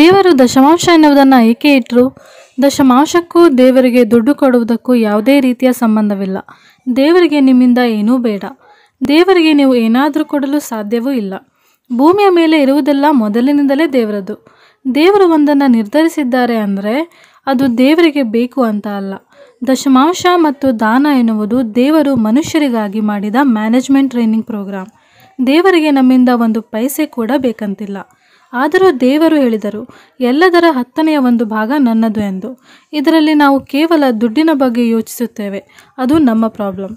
ದೇವರು ದಶಮಾಂಶ ಎನ್ನುವುದನ್ನು ಏಕೆ ಇಟ್ಟರು ದಶಮಾಂಶಕ್ಕೂ ದೇವರಿಗೆ ದುಡ್ಡು ಕೊಡುವುದಕ್ಕೂ ಯಾವುದೇ ರೀತಿಯ ಸಂಬಂಧವಿಲ್ಲ ದೇವರಿಗೆ ನಿಮ್ಮಿಂದ ಏನೂ ಬೇಡ ದೇವರಿಗೆ ನೀವು ಏನಾದರೂ ಕೊಡಲು ಸಾಧ್ಯವೂ ಇಲ್ಲ ಭೂಮಿಯ ಮೇಲೆ ಇರುವುದೆಲ್ಲ ಮೊದಲಿನಿಂದಲೇ ದೇವರದು ದೇವರು ಒಂದನ್ನು ನಿರ್ಧರಿಸಿದ್ದಾರೆ ಅಂದರೆ ಅದು ದೇವರಿಗೆ ಬೇಕು ಅಂತ ಅಲ್ಲ ದಶಮಾಂಶ ಮತ್ತು ದಾನ ಎನ್ನುವುದು ದೇವರು ಮನುಷ್ಯರಿಗಾಗಿ ಮಾಡಿದ ಮ್ಯಾನೇಜ್ಮೆಂಟ್ ಟ್ರೈನಿಂಗ್ ಪ್ರೋಗ್ರಾಂ ದೇವರಿಗೆ ನಮ್ಮಿಂದ ಒಂದು ಪೈಸೆ ಕೂಡ ಬೇಕಂತಿಲ್ಲ ಆದರೂ ದೇವರು ಹೇಳಿದರು ಎಲ್ಲದರ ಹತ್ತನೆಯ ಒಂದು ಭಾಗ ನನ್ನದು ಎಂದು ಇದರಲ್ಲಿ ನಾವು ಕೇವಲ ದುಡ್ಡಿನ ಬಗ್ಗೆ ಯೋಚಿಸುತ್ತೇವೆ ಅದು ನಮ್ಮ ಪ್ರಾಬ್ಲಮ್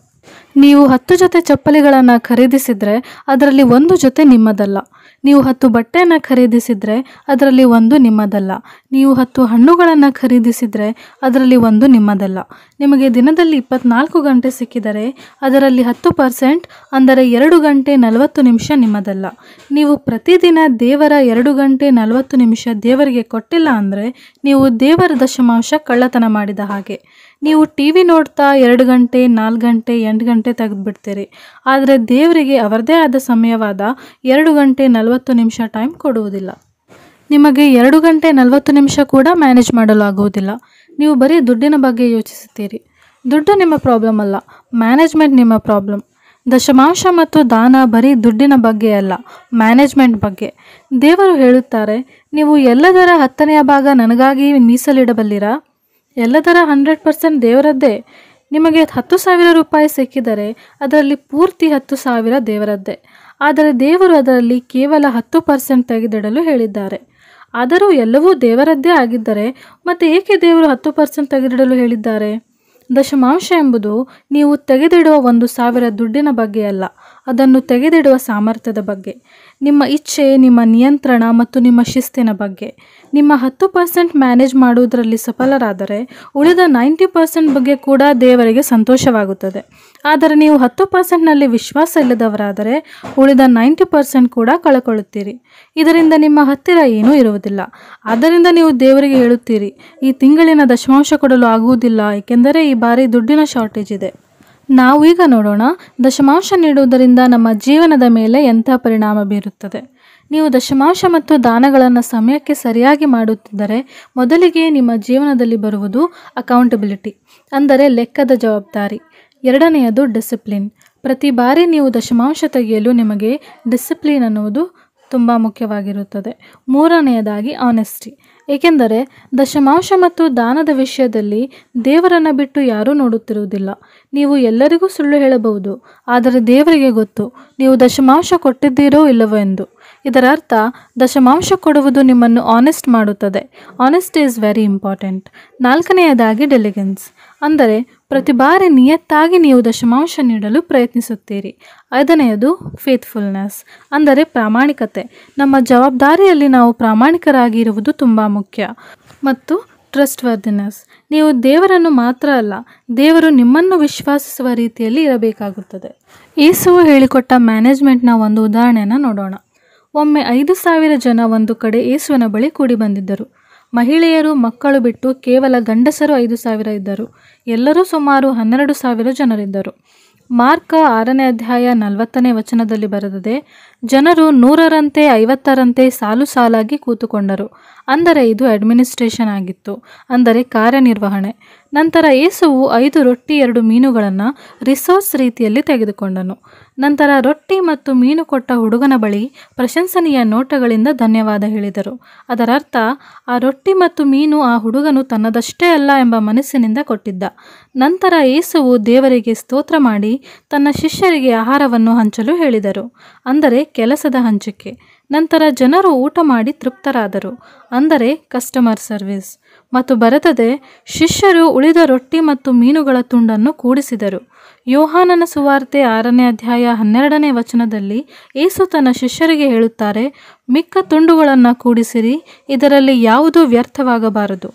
ನೀವು ಹತ್ತು ಜೊತೆ ಚಪ್ಪಲಿಗಳನ್ನು ಖರೀದಿಸಿದರೆ ಅದರಲ್ಲಿ ಒಂದು ಜೊತೆ ನಿಮ್ಮದಲ್ಲ ನೀವು ಹತ್ತು ಬಟ್ಟೆಯನ್ನು ಖರೀದಿಸಿದರೆ ಅದರಲ್ಲಿ ಒಂದು ನಿಮ್ಮದಲ್ಲ ನೀವು ಹತ್ತು ಹಣ್ಣುಗಳನ್ನು ಖರೀದಿಸಿದರೆ ಅದರಲ್ಲಿ ಒಂದು ನಿಮ್ಮದಲ್ಲ ನಿಮಗೆ ದಿನದಲ್ಲಿ ಇಪ್ಪತ್ನಾಲ್ಕು ಗಂಟೆ ಸಿಕ್ಕಿದರೆ ಅದರಲ್ಲಿ ಹತ್ತು ಪರ್ಸೆಂಟ್ ಅಂದರೆ ಎರಡು ಗಂಟೆ ನಲವತ್ತು ನಿಮಿಷ ನಿಮ್ಮದಲ್ಲ ನೀವು ಪ್ರತಿದಿನ ದೇವರ ಎರಡು ಗಂಟೆ ನಲವತ್ತು ನಿಮಿಷ ದೇವರಿಗೆ ಕೊಟ್ಟಿಲ್ಲ ಅಂದರೆ ನೀವು ದೇವರ ದಶಮಾಂಶ ಕಳ್ಳತನ ಮಾಡಿದ ಹಾಗೆ ನೀವು ಟಿ ವಿ ನೋಡ್ತಾ ಎರಡು ಗಂಟೆ ನಾಲ್ಕು ಗಂಟೆ ಎಂಟು ಗಂಟೆ ತೆಗೆದುಬಿಡ್ತೀರಿ ಆದರೆ ದೇವರಿಗೆ ಅವರದೇ ಆದ ಸಮಯವಾದ ಎರಡು ಗಂಟೆ ನಲವತ್ತು ನಿಮಿಷ ಟೈಮ್ ಕೊಡುವುದಿಲ್ಲ ನಿಮಗೆ ಎರಡು ಗಂಟೆ ನಲವತ್ತು ನಿಮಿಷ ಕೂಡ ಮ್ಯಾನೇಜ್ ಮಾಡಲು ಆಗುವುದಿಲ್ಲ ನೀವು ಬರೀ ದುಡ್ಡಿನ ಬಗ್ಗೆ ಯೋಚಿಸುತ್ತೀರಿ ದುಡ್ಡು ನಿಮ್ಮ ಪ್ರಾಬ್ಲಮ್ ಅಲ್ಲ ಮ್ಯಾನೇಜ್ಮೆಂಟ್ ನಿಮ್ಮ ಪ್ರಾಬ್ಲಮ್ ದಶಮಾಂಶ ಮತ್ತು ದಾನ ಬರೀ ದುಡ್ಡಿನ ಬಗ್ಗೆ ಅಲ್ಲ ಮ್ಯಾನೇಜ್ಮೆಂಟ್ ಬಗ್ಗೆ ದೇವರು ಹೇಳುತ್ತಾರೆ ನೀವು ಎಲ್ಲದರ ಹತ್ತನೆಯ ಭಾಗ ನನಗಾಗಿ ಮೀಸಲಿಡಬಲ್ಲಿರಾ ಎಲ್ಲ ಥರ ಹಂಡ್ರೆಡ್ ಪರ್ಸೆಂಟ್ ದೇವರದ್ದೇ ನಿಮಗೆ ಹತ್ತು ಸಾವಿರ ರೂಪಾಯಿ ಸಿಕ್ಕಿದರೆ ಅದರಲ್ಲಿ ಪೂರ್ತಿ ಹತ್ತು ಸಾವಿರ ದೇವರದ್ದೇ ಆದರೆ ದೇವರು ಅದರಲ್ಲಿ ಕೇವಲ ಹತ್ತು ಪರ್ಸೆಂಟ್ ತೆಗೆದಿಡಲು ಹೇಳಿದ್ದಾರೆ ಆದರೂ ಎಲ್ಲವೂ ದೇವರದ್ದೇ ಆಗಿದ್ದರೆ ಮತ್ತೆ ಏಕೆ ದೇವರು ಹತ್ತು ಪರ್ಸೆಂಟ್ ತೆಗೆದಿಡಲು ಹೇಳಿದ್ದಾರೆ ದಶಮಾಂಶ ಎಂಬುದು ನೀವು ತೆಗೆದಿಡುವ ಒಂದು ಸಾವಿರ ದುಡ್ಡಿನ ಬಗ್ಗೆ ಅಲ್ಲ ಅದನ್ನು ತೆಗೆದಿಡುವ ಸಾಮರ್ಥ್ಯದ ಬಗ್ಗೆ ನಿಮ್ಮ ಇಚ್ಛೆ ನಿಮ್ಮ ನಿಯಂತ್ರಣ ಮತ್ತು ನಿಮ್ಮ ಶಿಸ್ತಿನ ಬಗ್ಗೆ ನಿಮ್ಮ ಹತ್ತು ಪರ್ಸೆಂಟ್ ಮ್ಯಾನೇಜ್ ಮಾಡುವುದರಲ್ಲಿ ಸಫಲರಾದರೆ ಉಳಿದ ನೈಂಟಿ ಪರ್ಸೆಂಟ್ ಬಗ್ಗೆ ಕೂಡ ದೇವರಿಗೆ ಸಂತೋಷವಾಗುತ್ತದೆ ಆದರೆ ನೀವು ಹತ್ತು ಪರ್ಸೆಂಟ್ನಲ್ಲಿ ವಿಶ್ವಾಸ ಇಲ್ಲದವರಾದರೆ ಉಳಿದ ನೈಂಟಿ ಪರ್ಸೆಂಟ್ ಕೂಡ ಕಳ್ಕೊಳ್ಳುತ್ತೀರಿ ಇದರಿಂದ ನಿಮ್ಮ ಹತ್ತಿರ ಏನೂ ಇರುವುದಿಲ್ಲ ಆದ್ದರಿಂದ ನೀವು ದೇವರಿಗೆ ಹೇಳುತ್ತೀರಿ ಈ ತಿಂಗಳಿನ ದಶಮಾಂಶ ಕೊಡಲು ಆಗುವುದಿಲ್ಲ ಏಕೆಂದರೆ ಈ ಬಾರಿ ದುಡ್ಡಿನ ಶಾರ್ಟೇಜ್ ಇದೆ ನಾವು ಈಗ ನೋಡೋಣ ದಶಮಾಂಶ ನೀಡುವುದರಿಂದ ನಮ್ಮ ಜೀವನದ ಮೇಲೆ ಎಂಥ ಪರಿಣಾಮ ಬೀರುತ್ತದೆ ನೀವು ದಶಮಾಂಶ ಮತ್ತು ದಾನಗಳನ್ನು ಸಮಯಕ್ಕೆ ಸರಿಯಾಗಿ ಮಾಡುತ್ತಿದ್ದರೆ ಮೊದಲಿಗೆ ನಿಮ್ಮ ಜೀವನದಲ್ಲಿ ಬರುವುದು ಅಕೌಂಟಬಿಲಿಟಿ ಅಂದರೆ ಲೆಕ್ಕದ ಜವಾಬ್ದಾರಿ ಎರಡನೆಯದು ಡಿಸಿಪ್ಲಿನ್ ಪ್ರತಿ ಬಾರಿ ನೀವು ದಶಮಾಂಶ ತೆಗೆಯಲು ನಿಮಗೆ ಡಿಸಿಪ್ಲಿನ್ ಅನ್ನುವುದು ತುಂಬ ಮುಖ್ಯವಾಗಿರುತ್ತದೆ ಮೂರನೆಯದಾಗಿ ಆನೆಸ್ಟಿ ಏಕೆಂದರೆ ದಶಮಾಂಶ ಮತ್ತು ದಾನದ ವಿಷಯದಲ್ಲಿ ದೇವರನ್ನು ಬಿಟ್ಟು ಯಾರೂ ನೋಡುತ್ತಿರುವುದಿಲ್ಲ ನೀವು ಎಲ್ಲರಿಗೂ ಸುಳ್ಳು ಹೇಳಬಹುದು ಆದರೆ ದೇವರಿಗೆ ಗೊತ್ತು ನೀವು ದಶಮಾಂಶ ಕೊಟ್ಟಿದ್ದೀರೋ ಇಲ್ಲವೋ ಎಂದು ಇದರರ್ಥ ದಶಮಾಂಶ ಕೊಡುವುದು ನಿಮ್ಮನ್ನು ಆನೆಸ್ಟ್ ಮಾಡುತ್ತದೆ ಆನೆಸ್ಟ್ ಈಸ್ ವೆರಿ ಇಂಪಾರ್ಟೆಂಟ್ ನಾಲ್ಕನೆಯದಾಗಿ ಡೆಲಿಗೆನ್ಸ್ ಅಂದರೆ ಪ್ರತಿ ಬಾರಿ ನಿಯತ್ತಾಗಿ ನೀವು ದಶಮಾಂಶ ನೀಡಲು ಪ್ರಯತ್ನಿಸುತ್ತೀರಿ ಐದನೆಯದು ಫೇತ್ಫುಲ್ನೆಸ್ ಅಂದರೆ ಪ್ರಾಮಾಣಿಕತೆ ನಮ್ಮ ಜವಾಬ್ದಾರಿಯಲ್ಲಿ ನಾವು ಪ್ರಾಮಾಣಿಕರಾಗಿ ಇರುವುದು ತುಂಬ ಮುಖ್ಯ ಮತ್ತು ಟ್ರಸ್ಟ್ ನೀವು ದೇವರನ್ನು ಮಾತ್ರ ಅಲ್ಲ ದೇವರು ನಿಮ್ಮನ್ನು ವಿಶ್ವಾಸಿಸುವ ರೀತಿಯಲ್ಲಿ ಇರಬೇಕಾಗುತ್ತದೆ ಏಸುವು ಹೇಳಿಕೊಟ್ಟ ಮ್ಯಾನೇಜ್ಮೆಂಟ್ನ ಒಂದು ಉದಾಹರಣೆಯನ್ನು ನೋಡೋಣ ಒಮ್ಮೆ ಐದು ಸಾವಿರ ಜನ ಒಂದು ಕಡೆ ಏಸುವಿನ ಬಳಿ ಕೂಡಿ ಬಂದಿದ್ದರು ಮಹಿಳೆಯರು ಮಕ್ಕಳು ಬಿಟ್ಟು ಕೇವಲ ಗಂಡಸರು ಐದು ಸಾವಿರ ಇದ್ದರು ಎಲ್ಲರೂ ಸುಮಾರು ಹನ್ನೆರಡು ಸಾವಿರ ಜನರಿದ್ದರು ಮಾರ್ಕ ಆರನೇ ಅಧ್ಯಾಯ ನಲವತ್ತನೇ ವಚನದಲ್ಲಿ ಬರೆದದೆ ಜನರು ನೂರರಂತೆ ಐವತ್ತರಂತೆ ಸಾಲು ಸಾಲಾಗಿ ಕೂತುಕೊಂಡರು ಅಂದರೆ ಇದು ಅಡ್ಮಿನಿಸ್ಟ್ರೇಷನ್ ಆಗಿತ್ತು ಅಂದರೆ ಕಾರ್ಯನಿರ್ವಹಣೆ ನಂತರ ಏಸುವು ಐದು ರೊಟ್ಟಿ ಎರಡು ಮೀನುಗಳನ್ನು ರಿಸೋರ್ಸ್ ರೀತಿಯಲ್ಲಿ ತೆಗೆದುಕೊಂಡನು ನಂತರ ರೊಟ್ಟಿ ಮತ್ತು ಮೀನು ಕೊಟ್ಟ ಹುಡುಗನ ಬಳಿ ಪ್ರಶಂಸನೀಯ ನೋಟಗಳಿಂದ ಧನ್ಯವಾದ ಹೇಳಿದರು ಅದರರ್ಥ ಆ ರೊಟ್ಟಿ ಮತ್ತು ಮೀನು ಆ ಹುಡುಗನು ತನ್ನದಷ್ಟೇ ಅಲ್ಲ ಎಂಬ ಮನಸ್ಸಿನಿಂದ ಕೊಟ್ಟಿದ್ದ ನಂತರ ಏಸುವು ದೇವರಿಗೆ ಸ್ತೋತ್ರ ಮಾಡಿ ತನ್ನ ಶಿಷ್ಯರಿಗೆ ಆಹಾರವನ್ನು ಹಂಚಲು ಹೇಳಿದರು ಅಂದರೆ ಕೆಲಸದ ಹಂಚಿಕೆ ನಂತರ ಜನರು ಊಟ ಮಾಡಿ ತೃಪ್ತರಾದರು ಅಂದರೆ ಕಸ್ಟಮರ್ ಸರ್ವಿಸ್ ಮತ್ತು ಬರೆದದೆ ಶಿಷ್ಯರು ಉಳಿದ ರೊಟ್ಟಿ ಮತ್ತು ಮೀನುಗಳ ತುಂಡನ್ನು ಕೂಡಿಸಿದರು ಯೋಹಾನನ ಸುವಾರ್ತೆ ಆರನೇ ಅಧ್ಯಾಯ ಹನ್ನೆರಡನೇ ವಚನದಲ್ಲಿ ಏಸು ತನ್ನ ಶಿಷ್ಯರಿಗೆ ಹೇಳುತ್ತಾರೆ ಮಿಕ್ಕ ತುಂಡುಗಳನ್ನು ಕೂಡಿಸಿರಿ ಇದರಲ್ಲಿ ಯಾವುದೂ ವ್ಯರ್ಥವಾಗಬಾರದು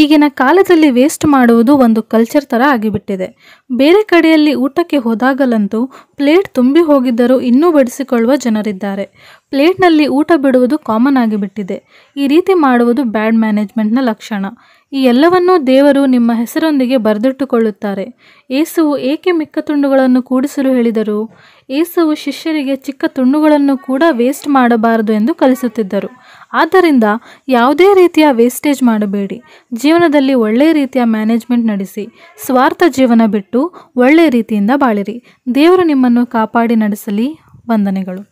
ಈಗಿನ ಕಾಲದಲ್ಲಿ ವೇಸ್ಟ್ ಮಾಡುವುದು ಒಂದು ಕಲ್ಚರ್ ಥರ ಆಗಿಬಿಟ್ಟಿದೆ ಬೇರೆ ಕಡೆಯಲ್ಲಿ ಊಟಕ್ಕೆ ಹೋದಾಗಲಂತೂ ಪ್ಲೇಟ್ ತುಂಬಿ ಹೋಗಿದ್ದರೂ ಇನ್ನೂ ಬಡಿಸಿಕೊಳ್ಳುವ ಜನರಿದ್ದಾರೆ ಪ್ಲೇಟ್ನಲ್ಲಿ ಊಟ ಬಿಡುವುದು ಕಾಮನ್ ಆಗಿಬಿಟ್ಟಿದೆ ಈ ರೀತಿ ಮಾಡುವುದು ಬ್ಯಾಡ್ ಮ್ಯಾನೇಜ್ಮೆಂಟ್ನ ಲಕ್ಷಣ ಈ ಎಲ್ಲವನ್ನೂ ದೇವರು ನಿಮ್ಮ ಹೆಸರೊಂದಿಗೆ ಬರೆದಿಟ್ಟುಕೊಳ್ಳುತ್ತಾರೆ ಏಸುವು ಏಕೆ ಮಿಕ್ಕ ತುಂಡುಗಳನ್ನು ಕೂಡಿಸಲು ಹೇಳಿದರು ಏಸುವು ಶಿಷ್ಯರಿಗೆ ಚಿಕ್ಕ ತುಂಡುಗಳನ್ನು ಕೂಡ ವೇಸ್ಟ್ ಮಾಡಬಾರದು ಎಂದು ಕಲಿಸುತ್ತಿದ್ದರು ಆದ್ದರಿಂದ ಯಾವುದೇ ರೀತಿಯ ವೇಸ್ಟೇಜ್ ಮಾಡಬೇಡಿ ಜೀವನದಲ್ಲಿ ಒಳ್ಳೆ ರೀತಿಯ ಮ್ಯಾನೇಜ್ಮೆಂಟ್ ನಡೆಸಿ ಸ್ವಾರ್ಥ ಜೀವನ ಬಿಟ್ಟು ಒಳ್ಳೆ ರೀತಿಯಿಂದ ಬಾಳಿರಿ ದೇವರು ನಿಮ್ಮನ್ನು ಕಾಪಾಡಿ ನಡೆಸಲಿ ವಂದನೆಗಳು